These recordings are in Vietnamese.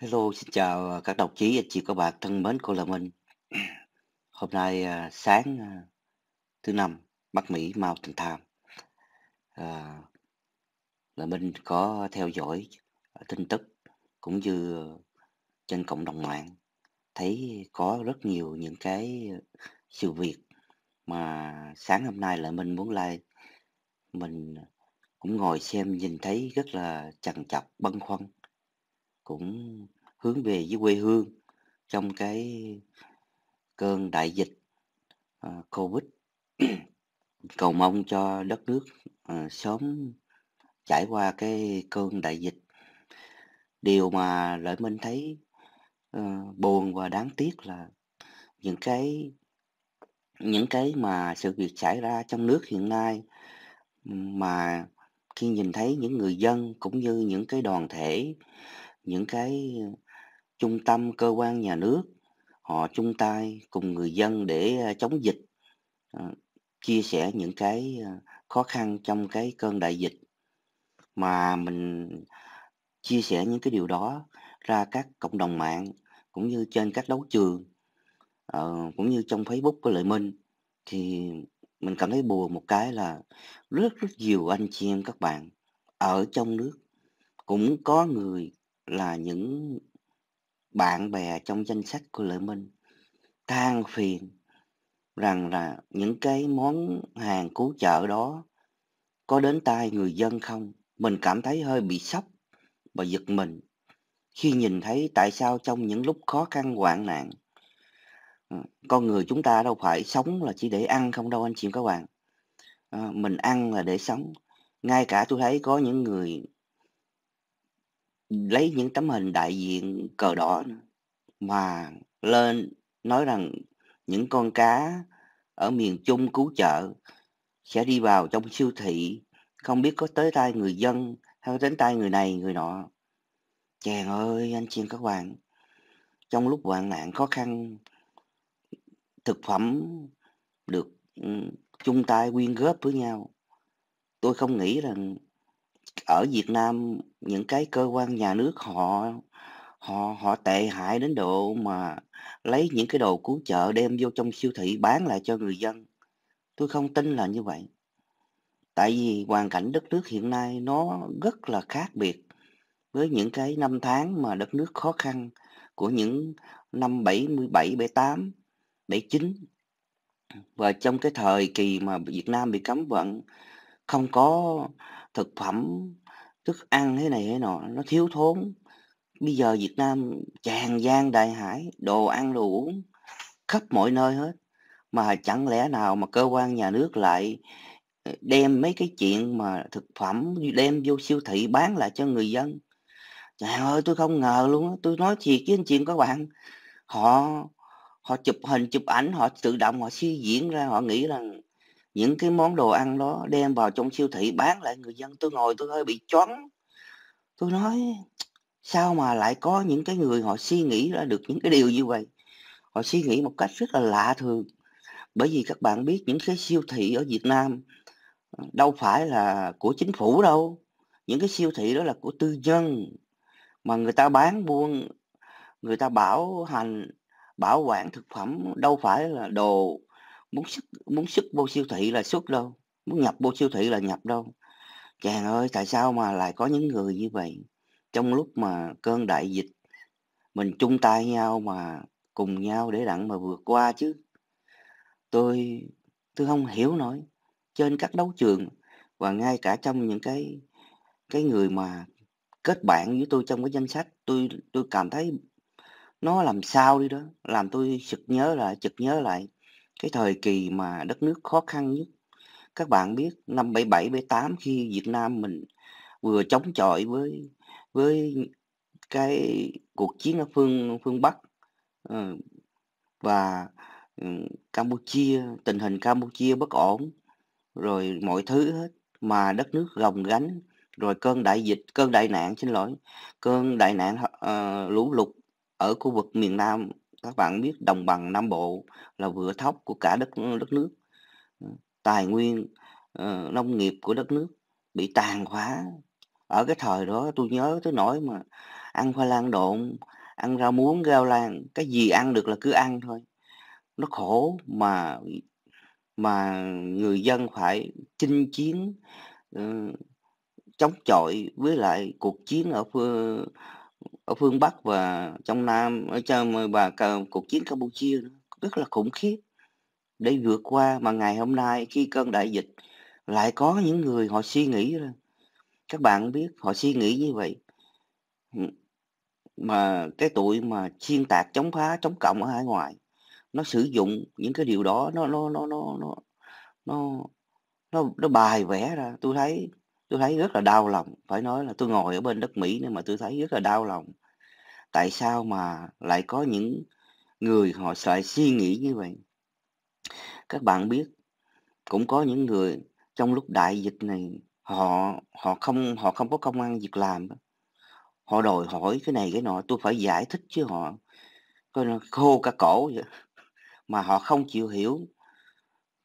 Hello, xin chào à, các đồng chí, anh chị các bạn thân mến, của là Minh. Hôm nay à, sáng à, thứ năm, Bắc Mỹ Mountain Time. tham là Minh có theo dõi tin tức cũng như trên cộng đồng mạng thấy có rất nhiều những cái sự việc mà sáng hôm nay là mình muốn like mình cũng ngồi xem nhìn thấy rất là chằn chọc băn khoăn cũng hướng về với quê hương trong cái cơn đại dịch uh, covid cầu mong cho đất nước uh, sớm trải qua cái cơn đại dịch điều mà lợi minh thấy uh, buồn và đáng tiếc là những cái những cái mà sự việc xảy ra trong nước hiện nay mà khi nhìn thấy những người dân cũng như những cái đoàn thể những cái trung tâm cơ quan nhà nước họ chung tay cùng người dân để ờ, chống dịch ờ, chia sẻ những cái ờ, khó khăn trong cái cơn đại dịch mà mình chia sẻ những cái điều đó ra các cộng đồng mạng cũng như trên các đấu trường cũng như trong Facebook của Lợi Minh thì mình cảm thấy buồn một cái là rất rất nhiều anh chị em các bạn ở trong nước cũng có người là những bạn bè trong danh sách của Lợi Minh than phiền rằng là những cái món hàng cứu trợ đó có đến tay người dân không? Mình cảm thấy hơi bị sốc và giật mình khi nhìn thấy tại sao trong những lúc khó khăn hoạn nạn ờ, con người chúng ta đâu phải sống là chỉ để ăn không đâu anh chị các bạn à, mình ăn là để sống ngay cả tôi thấy có những người lấy những tấm hình đại diện cờ đỏ mà lên nói rằng những con cá ở miền Trung cứu trợ sẽ đi vào trong siêu thị không biết có tới tay người dân hay đến tay người này người nọ chàng ơi anh chị các bạn trong lúc hoạn nạn khó khăn thực phẩm được ừ, chung tay quyên góp với nhau tôi không nghĩ rằng ở Việt Nam những cái cơ quan nhà nước họ họ họ tệ hại đến độ mà lấy những cái đồ cứu trợ đem vô trong siêu thị bán lại cho người dân. Tôi không tin là như vậy. Tại vì hoàn cảnh đất nước hiện nay nó rất là khác biệt với những cái năm tháng mà đất nước khó khăn của những năm 77, 78, 79 và trong cái thời kỳ mà Việt Nam bị cấm vận không có thực phẩm thức ăn thế này thế nọ nó thiếu thốn bây giờ Việt Nam tràn gian đại hải đồ ăn đồ uống khắp mọi nơi hết mà chẳng lẽ nào mà cơ quan nhà nước lại ờ, đem mấy cái chuyện mà thực phẩm đem vô siêu thị bán lại cho người dân trời ơi tôi không ngờ luôn á tôi nói thiệt với anh chị các bạn họ họ chụp hình chụp ảnh họ tự động họ suy diễn ra họ nghĩ rằng những cái món đồ ăn đó đem vào trong siêu thị bán lại người dân tôi ngồi tôi hơi bị choáng tôi nói sao mà lại có những cái người họ suy nghĩ ra được những cái điều như vậy họ suy nghĩ một cách rất là lạ thường bởi vì các bạn biết những cái siêu thị ở Việt Nam ờ, đâu phải là của chính phủ đâu những cái siêu thị đó là của tư nhân mà người ta bán buôn người ta bảo hành bảo quản thực phẩm đâu phải là đồ muốn xuất muốn xuất vô siêu thị là xuất đâu muốn nhập vô siêu thị là nhập đâu chàng ơi tại sao mà lại có những người như vậy trong lúc mà cơn đại dịch mình chung tay nhau mà cùng nhau để đặng mà vượt qua chứ tôi tôi không hiểu nổi trên các đấu trường và ngay cả trong những cái cái người mà kết bạn với tôi trong cái danh sách tôi tôi cảm thấy nó làm sao đi đó làm tôi sực nhớ lại chực nhớ lại cái thời kỳ mà đất nước khó khăn nhất các bạn biết năm 77 78 khi Việt Nam mình vừa chống chọi với với cái cuộc chiến ở phương phương Bắc ờ, và ừ, Campuchia tình hình Campuchia bất ổn rồi mọi thứ hết mà đất nước gồng gánh rồi cơn đại dịch cơn đại nạn xin lỗi cơn đại nạn uh, lũ lụt ở khu vực miền Nam các bạn biết đồng bằng Nam Bộ là vựa thóc của cả đất đất nước ừ, tài nguyên uh, nông nghiệp của đất nước bị tàn phá ở cái thời đó tôi nhớ tới nỗi mà ăn khoai lang độn ăn rau muống rau lan cái gì ăn được là cứ ăn thôi nó khổ mà mà người dân phải chinh chiến uh, chống chọi với lại cuộc chiến ở ở phương Bắc và trong Nam ở trong ờ, và cả cuộc chiến Campuchia nữa, rất là khủng khiếp để vượt qua mà ngày hôm nay khi cơn đại dịch lại có những người họ suy nghĩ ra các bạn biết họ suy nghĩ như vậy mà cái tụi mà xuyên tạc chống phá chống cộng ở hải ngoại nó sử dụng những cái điều đó nó nó nó nó nó nó nó, nó bài vẽ ra tôi thấy tôi thấy rất là đau lòng phải nói là tôi ngồi ở bên đất mỹ nên mà tôi thấy rất là đau lòng tại sao mà lại có những người họ lại suy nghĩ như vậy các bạn biết cũng có những người trong lúc đại dịch này họ họ không họ không có công ăn việc làm họ đòi hỏi cái này cái nọ tôi phải giải thích chứ họ coi là khô cả cổ vậy mà họ không chịu hiểu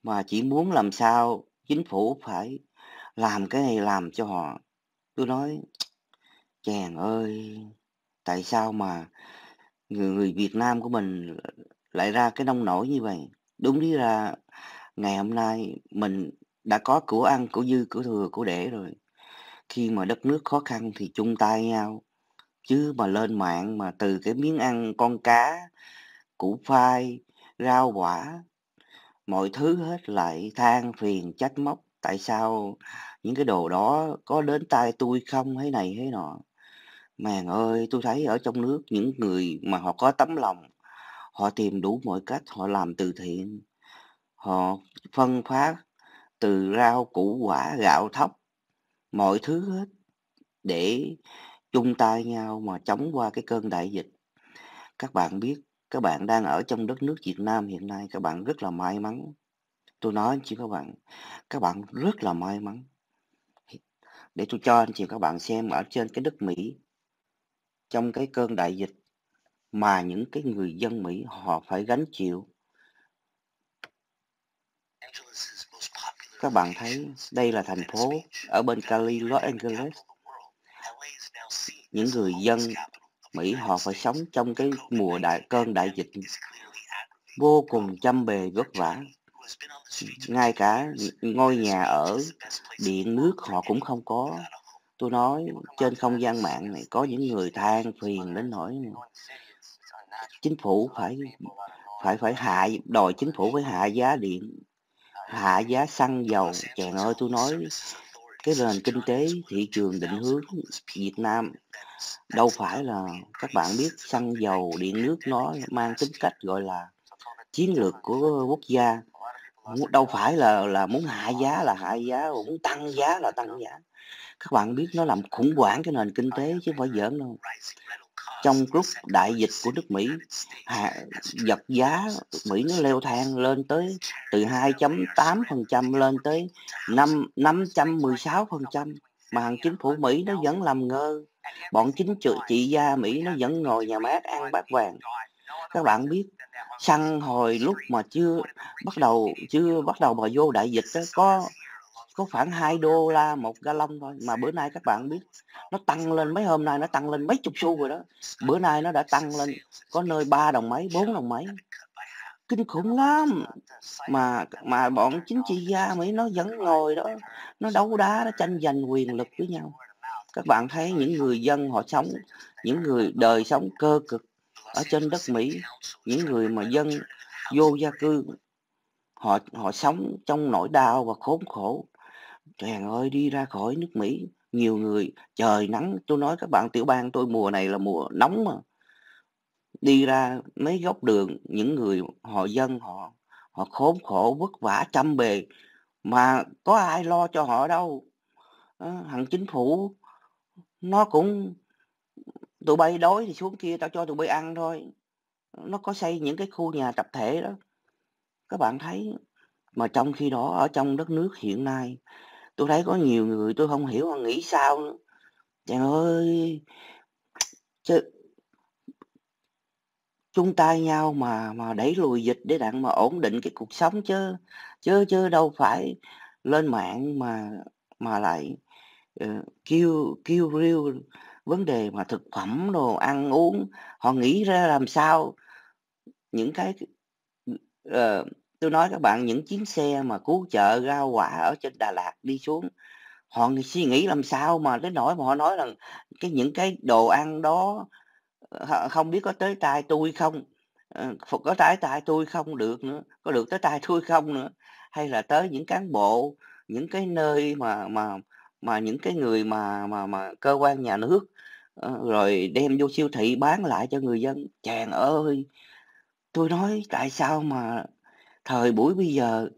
mà chỉ muốn làm sao chính phủ phải làm cái này làm cho họ tôi nói chàng ơi tại sao mà người, người Việt Nam của mình lại ra cái nông nổi như vậy đúng lý ra ngày hôm nay mình đã có của ăn của dư của thừa của để rồi khi mà đất nước khó khăn thì chung tay nhau chứ mà lên mạng mà từ cái miếng ăn con cá củ phai rau quả mọi thứ hết lại than phiền trách móc tại sao những cái đồ đó có đến tay tôi không thế này thế nọ Màng ơi, tôi thấy ở trong nước những người mà họ có tấm lòng, họ tìm đủ mọi cách họ làm từ thiện. Họ phân phát từ rau củ quả gạo thóc mọi thứ hết để chung tay nhau mà chống qua cái cơn đại dịch các bạn biết các bạn đang ở trong đất nước Việt Nam hiện nay các bạn rất là may mắn tôi nói chị các bạn các bạn rất là may mắn để tôi cho anh chị các bạn xem ở trên cái đất Mỹ trong cái cơn đại dịch mà những cái người dân Mỹ họ phải gánh chịu. Các bạn thấy đây là thành phố ở bên Cali, Los Angeles. Những người dân Mỹ họ phải sống trong cái mùa đại cơn đại dịch vô cùng chăm bề vất vả. Ngay cả ngôi nhà ở điện nước họ cũng không có Tôi nói trên không gian mạng này có những người than phiền đến nỗi chính phủ phải phải phải hạ đòi chính phủ phải hạ giá điện, hạ giá xăng dầu. Chàng ơi, tôi nói cái nền kinh tế thị trường định hướng Việt Nam đâu phải là các bạn biết xăng dầu điện nước nó mang tính cách gọi là chiến lược của quốc gia đâu phải là là muốn hạ giá là hạ giá muốn tăng giá là tăng giá các bạn biết nó làm khủng hoảng cái nền kinh tế chứ không phải giỡn đâu trong lúc đại dịch của nước Mỹ hạ, vật giá Mỹ nó leo thang lên tới từ 2.8% lên tới 5 516% mà hàng chính phủ Mỹ nó vẫn làm ngơ bọn chính trị trị gia Mỹ nó vẫn ngồi nhà mát ăn bát vàng các bạn biết xăng hồi lúc mà chưa bắt đầu chưa bắt đầu mà vô đại dịch đó, có có khoảng 2 đô la một ga gallon thôi mà bữa nay các bạn biết nó tăng lên mấy hôm nay nó tăng lên mấy chục xu rồi đó bữa nay nó đã tăng lên có nơi ba đồng mấy bốn đồng mấy kinh khủng lắm mà mà bọn chính trị gia Mỹ nó vẫn ngồi đó nó đấu đá nó tranh giành quyền lực với nhau các bạn thấy những người dân họ sống những người đời sống cơ cực ở trên đất Mỹ những người mà dân vô gia cư họ họ sống trong nỗi đau và khốn khổ Trời ơi, đi ra khỏi nước Mỹ, nhiều người, trời nắng, tôi nói các bạn tiểu bang tôi mùa này là mùa nóng mà. Đi ra mấy góc đường, những người họ dân họ họ khốn khổ vất vả trăm bề mà có ai lo cho họ đâu. Ờ, Hằng chính phủ nó cũng tụi bay đói thì xuống kia tao cho tụi bay ăn thôi. Nó có xây những cái khu nhà tập thể đó. Các bạn thấy mà trong khi đó ở trong đất nước hiện nay tôi thấy có nhiều người tôi không hiểu họ nghĩ sao nữa trời ơi chứ chung tay nhau mà mà đẩy lùi dịch để đặng mà ổn định cái cuộc sống chứ chứ chứ đâu phải lên mạng mà mà lại uh, kêu kêu riêu vấn đề mà thực phẩm đồ ăn uống họ nghĩ ra làm sao những cái uh, tôi nói các bạn những chuyến xe mà cứu trợ rau quả ở trên Đà Lạt đi xuống họ suy nghĩ làm sao mà đến nỗi mà họ nói rằng cái những cái đồ ăn đó ờ, không biết có tới tay tôi không ờ, có tới tay tôi không được nữa có được tới tay tôi không nữa hay là tới những cán bộ những cái nơi mà mà mà những cái người mà mà mà cơ quan nhà nước ờ, rồi đem vô siêu thị bán lại cho người dân chàng ơi tôi nói tại sao mà thời buổi bây giờ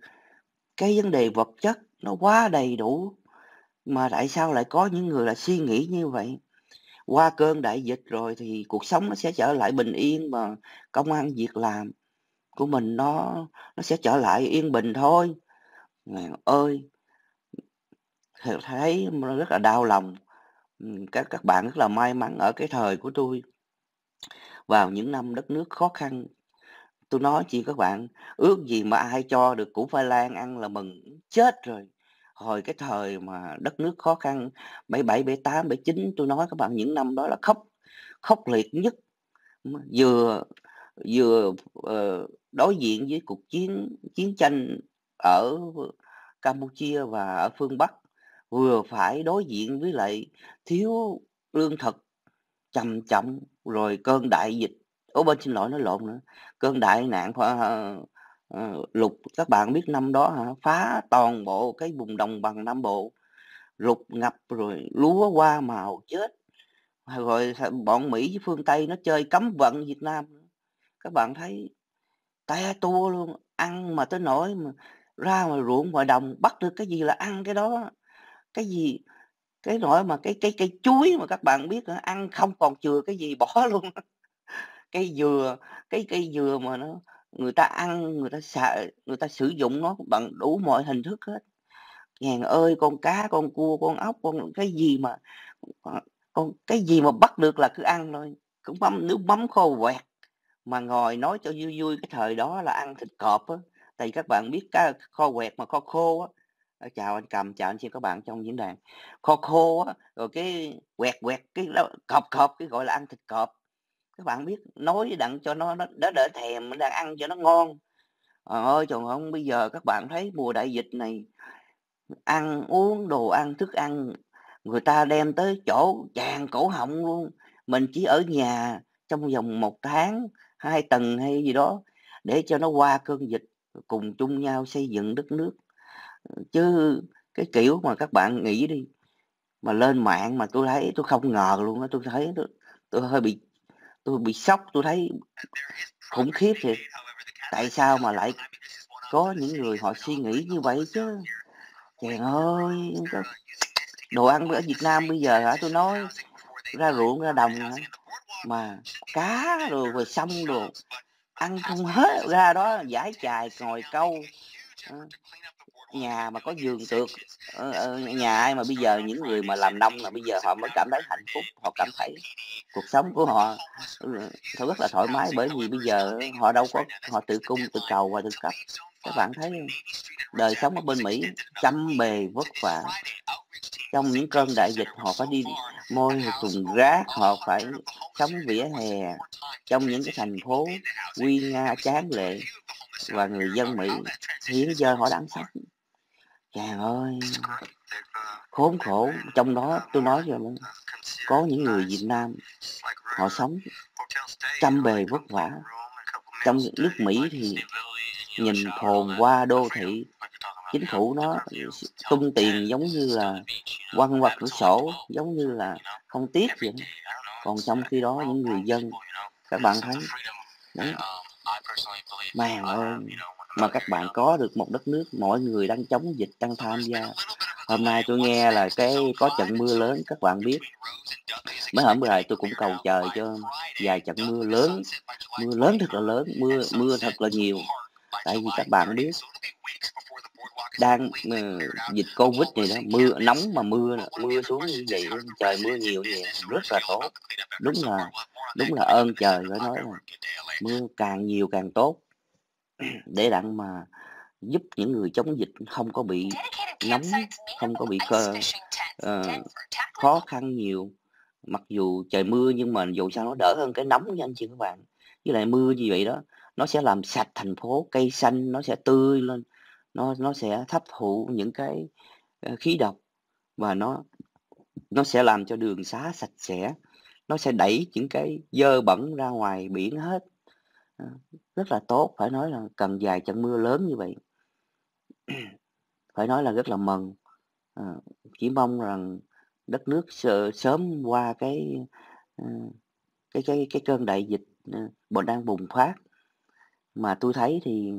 cái vấn đề vật chất nó quá đầy đủ mà tại sao lại có những người là suy nghĩ như vậy qua cơn đại dịch rồi thì cuộc sống nó sẽ trở lại bình yên mà công ăn việc làm của mình nó nó sẽ trở lại yên bình thôi ngàn ơi thấy rất là đau lòng các các bạn rất là may mắn ở cái thời của tôi vào những năm đất nước khó khăn tôi nói chị các bạn ước gì mà ai cho được củ khoai lang ăn là mừng chết rồi hồi cái thời mà đất nước khó khăn bảy bảy tám bảy chín tôi nói các bạn những năm đó là khóc khốc liệt nhất vừa vừa uh, đối diện với cuộc chiến chiến tranh ở Campuchia và ở phương Bắc vừa phải đối diện với lại thiếu lương thực trầm trọng rồi cơn đại dịch ô bên xin lỗi nó lộn nữa cơn đại nạn ờ, ờ, lục các bạn biết năm đó hả phá toàn bộ cái vùng đồng bằng nam bộ lục ngập rồi lúa qua màu chết rồi bọn mỹ với phương tây nó chơi cấm vận việt nam các bạn thấy te tua luôn ăn mà tới nỗi mà ra mà ruộng ngoài đồng bắt được cái gì là ăn cái đó cái gì cái nỗi mà cái cái cái chuối mà các bạn biết ăn không còn chừa cái gì bỏ luôn cây dừa cái cây dừa mà nó người ta ăn người ta sợ người ta sử dụng nó bằng đủ mọi hình thức hết ngàn ơi con cá con cua con ốc con cái gì mà ờ, con cái gì mà bắt được là cứ ăn thôi cũng bấm nước mắm khô quẹt mà ngồi nói cho vui vui cái thời đó là ăn thịt cọp á tại các bạn biết cá kho quẹt mà kho khô á ờ, chào anh cầm chào anh xin các bạn trong diễn đàn kho khô á rồi cái quẹt quẹt cái cọp cọp cái gọi là ăn thịt cọp các bạn biết nói đặng cho nó nó đỡ, đỡ thèm đang ăn cho nó ngon Trời ơi trời ơi bây giờ các bạn thấy mùa đại dịch này ăn uống đồ ăn thức ăn người ta đem tới chỗ chàng cổ họng luôn mình chỉ ở nhà trong vòng một tháng hai tuần hay gì đó để cho nó qua cơn dịch cùng chung nhau xây dựng đất nước chứ cái kiểu mà các bạn nghĩ đi mà lên mạng mà tôi thấy tôi không ngờ luôn á tôi thấy tôi, tôi hơi bị tôi bị sốc tôi thấy khủng khiếp thiệt tại sao mà lại có những người họ suy nghĩ như vậy chứ chàng ơi đồ ăn ở Việt Nam bây giờ hả tôi nói ra ruộng ra đồng hả? mà cá rồi rồi sông rồi ăn không hết ra đó giải chài ngồi câu nhà mà có giường tược ờ, ờ, nhà ai mà bây giờ những người mà làm nông mà bây giờ họ mới cảm thấy hạnh phúc họ cảm thấy cuộc sống của họ ừ, họ rất là thoải mái bởi vì bây giờ họ đâu có họ tự cung tự cầu và tự cấp các bạn thấy đời sống ở bên mỹ chăm bề vất vả trong những cơn đại dịch họ phải đi môi thùng rác họ phải sống vỉa hè trong những cái thành phố nguy nga chán lệ và người dân mỹ hiến dơ họ đáng sách chàng ơi khốn khổ trong đó tôi nói rồi mà có những người Việt Nam họ sống chăm bề vất vả trong nước Mỹ thì nhìn phồn qua đô thị chính phủ nó tung tiền giống như là quăng qua cửa sổ giống như là không tiếc vậy còn trong khi đó những người dân các bạn thấy đấy um, màng uh, ơi mà các bạn có được một đất nước mọi người đang chống dịch đang tham gia hôm nay tôi nghe là cái có trận mưa lớn các bạn biết mấy hôm rồi tôi cũng cầu trời cho vài trận mưa lớn mưa lớn thật là lớn mưa mưa thật là nhiều tại vì các bạn biết đang uh, dịch covid này đó mưa nóng mà mưa mưa xuống như vậy trời mưa nhiều như vậy rất là tốt đúng là đúng là ơn trời phải nói là mưa càng nhiều càng tốt để đặng mà giúp những người chống dịch không có bị nóng không có bị cơ, uh, khó khăn nhiều mặc dù trời mưa nhưng mà dù sao nó đỡ hơn cái nóng nha anh chị các bạn với lại mưa như vậy đó nó sẽ làm sạch thành phố cây xanh nó sẽ tươi lên nó nó sẽ hấp thụ những cái ờ, khí độc và nó nó sẽ làm cho đường xá sạch sẽ nó sẽ đẩy những cái dơ bẩn ra ngoài biển hết Ờ, rất là tốt phải nói là cần dài trận mưa lớn như vậy phải nói là rất là mừng ờ, chỉ mong rằng đất nước sớm qua cái ờ, cái cái cái cơn đại dịch bọn đang bùng phát mà tôi thấy thì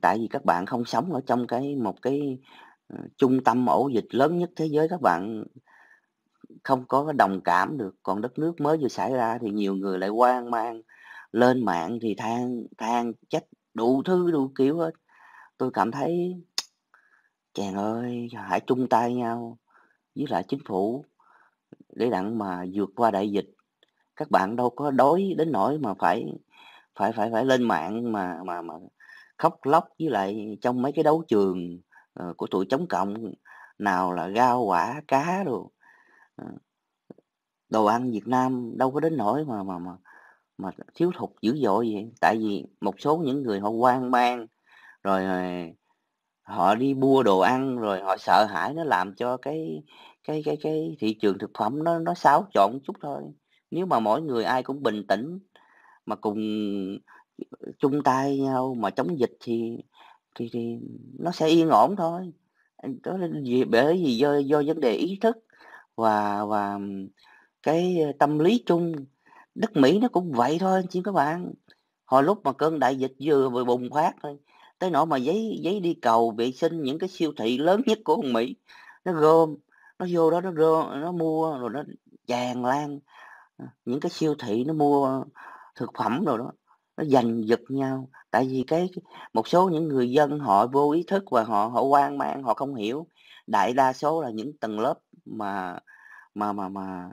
tại vì các bạn không sống ở trong cái một cái trung tâm ổ dịch lớn nhất thế giới các bạn không có đồng cảm được còn đất nước mới vừa xảy ra thì nhiều người lại hoang mang lên mạng thì than than chết đủ thứ đủ kiểu hết tôi cảm thấy chàng ơi hãy chung tay nhau với lại chính phủ để đặng mà vượt qua đại dịch các bạn đâu có đói đến nỗi mà phải phải phải phải lên mạng mà mà mà khóc lóc với lại trong mấy cái đấu trường uh, của tụi chống cộng nào là rau quả cá đồ uh, đồ ăn Việt Nam đâu có đến nỗi mà mà mà mà thiếu thục dữ dội vậy tại vì một số những người họ quan mang rồi ờ, họ đi mua đồ ăn rồi họ sợ hãi nó làm cho cái cái cái cái thị trường thực phẩm nó nó xáo trộn chút thôi nếu mà mỗi người ai cũng bình tĩnh mà cùng chung tay nhau mà chống dịch thì thì, thì nó sẽ yên ổn thôi đó là vì, bởi vì do do vấn đề ý thức và và cái tâm lý chung đất mỹ nó cũng vậy thôi anh chị các bạn hồi lúc mà cơn đại dịch vừa vừa bùng phát thôi tới nỗi mà giấy giấy đi cầu vệ sinh những cái siêu thị lớn nhất của mỹ nó gom nó vô đó nó gom, nó mua rồi nó tràn lan à, những cái siêu thị nó mua thực phẩm rồi đó nó giành giật nhau tại vì cái một số những người dân họ vô ý thức và họ họ quan mang họ không hiểu đại đa số là những tầng lớp mà mà mà mà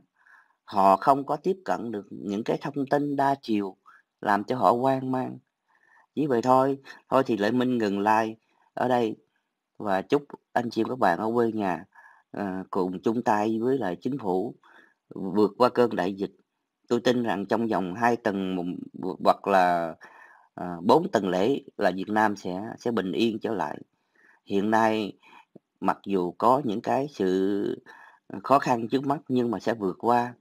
họ không có tiếp cận được những cái thông tin đa chiều làm cho họ hoang mang như vậy thôi thôi thì lệ minh ngừng like ở đây và chúc anh chị các bạn ở quê nhà à, cùng chung tay với lại chính phủ vượt qua cơn đại dịch tôi tin rằng trong vòng hai tuần hoặc là à, ờ, 4 tuần lễ là Việt Nam sẽ sẽ bình yên trở lại hiện nay mặc dù có những cái sự khó khăn trước mắt nhưng mà sẽ vượt qua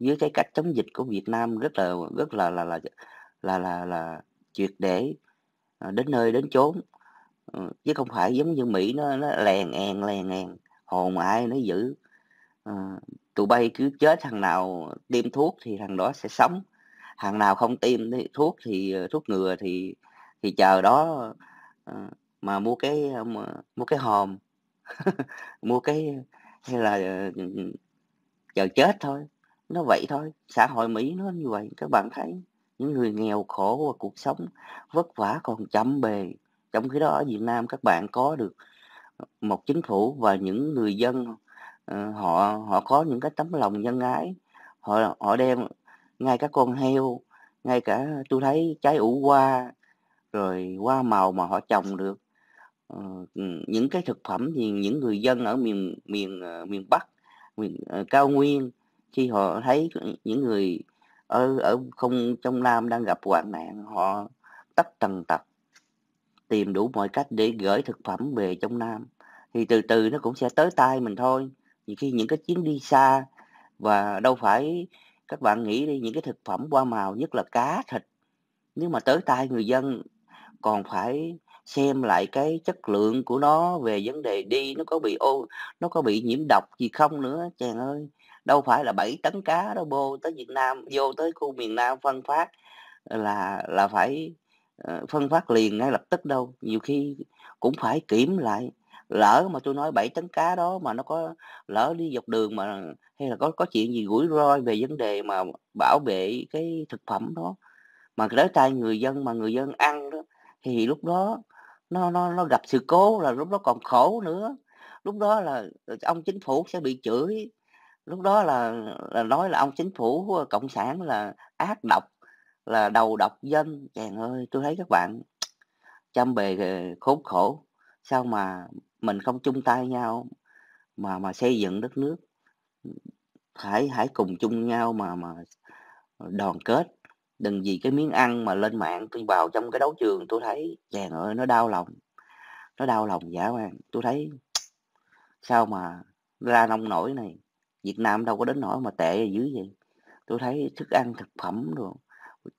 dưới cái cách chống dịch của Việt Nam rất là rất là là là là là, là triệt để à, đến nơi đến chốn ừ, chứ không phải giống như Mỹ nó nó lèn èn lèn èn hồn ai nó giữ à, tụi bay cứ chết thằng nào tiêm thuốc thì thằng đó sẽ sống thằng nào không tiêm thuốc thì ờ, thuốc ngừa thì thì chờ đó ờ, mà mua cái mua cái hòm mua cái hay là ừ, ừ, chờ chết thôi nó vậy thôi xã hội mỹ nó như vậy các bạn thấy những người nghèo khổ và cuộc sống vất vả còn chậm bề trong khi đó ở việt nam các bạn có được một chính phủ và những người dân ờ, họ họ có những cái tấm lòng nhân ái họ họ đem ngay các con heo ngay cả tôi thấy trái ủ hoa rồi hoa màu mà họ trồng được ờ, ừ, những cái thực phẩm thì những người dân ở miền miền ờ, miền bắc miền cao nguyên khi họ thấy những người ở ở không trong nam đang gặp hoạn nạn họ tất tần tật tìm đủ mọi cách để gửi thực phẩm về trong nam thì từ từ nó cũng sẽ tới tay mình thôi vì khi những cái chuyến đi xa và đâu phải các bạn nghĩ đi những cái thực phẩm qua màu nhất là cá thịt nếu mà tới tay người dân còn phải xem lại cái chất lượng của nó về vấn đề đi nó có bị ô nó có bị nhiễm độc gì không nữa chàng ơi đâu phải là 7 tấn cá đâu vô tới Việt Nam vô tới khu miền Nam phân phát ờ, là là phải ờ, phân phát liền ngay lập tức đâu nhiều khi cũng phải kiểm lại lỡ mà tôi nói 7 tấn cá đó mà nó có lỡ đi dọc đường mà hay là có có chuyện gì rủi ro về vấn đề mà bảo vệ cái thực phẩm đó mà tới tay người dân mà người dân ăn đó thì lúc đó nó nó nó gặp sự cố là lúc đó còn khổ nữa lúc đó là ờ, ông chính phủ sẽ bị chửi lúc đó là, là nói là ông chính phủ ờ, cộng sản là ác độc là đầu độc dân chàng ơi tôi thấy các bạn chăm bề ờ, khốn khổ sao mà mình không chung tay nhau mà mà xây dựng đất nước hãy hãy cùng chung nhau mà mà đoàn kết đừng vì cái miếng ăn mà lên mạng tôi vào trong cái đấu trường tôi thấy chàng ơi nó đau lòng nó đau lòng dã man tôi thấy sao mà ra nông nổi này Việt Nam đâu có đến nỗi mà tệ dưới vậy tôi thấy thức ăn thực phẩm rồi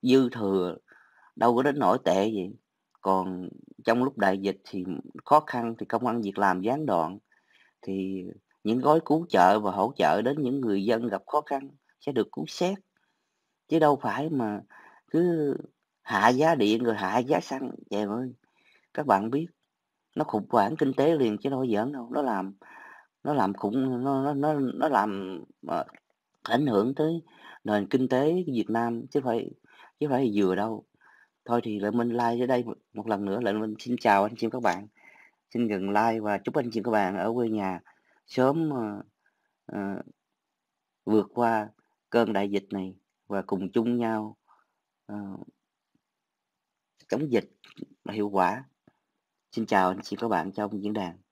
dư thừa đâu có đến nỗi tệ gì còn trong lúc đại dịch thì khó khăn thì công ăn việc làm gián đoạn thì những gói cứu trợ và hỗ trợ đến những người dân gặp khó khăn sẽ được cứu xét chứ đâu phải mà cứ hạ giá điện rồi hạ giá xăng trời ơi các bạn biết nó khủng hoảng kinh tế liền chứ đâu giỡn đâu nó làm nó làm khủng nó nó nó, làm mà ờ, ảnh hưởng tới nền kinh tế Việt Nam chứ phải chứ phải vừa đâu thôi thì lại mình like ở đây một, lần nữa lại mình xin chào anh chị các bạn xin dừng like và chúc anh chị các bạn ở quê nhà sớm uh, uh, vượt qua cơn đại dịch này và cùng chung nhau uh, chống dịch hiệu quả xin chào anh chị các bạn trong diễn đàn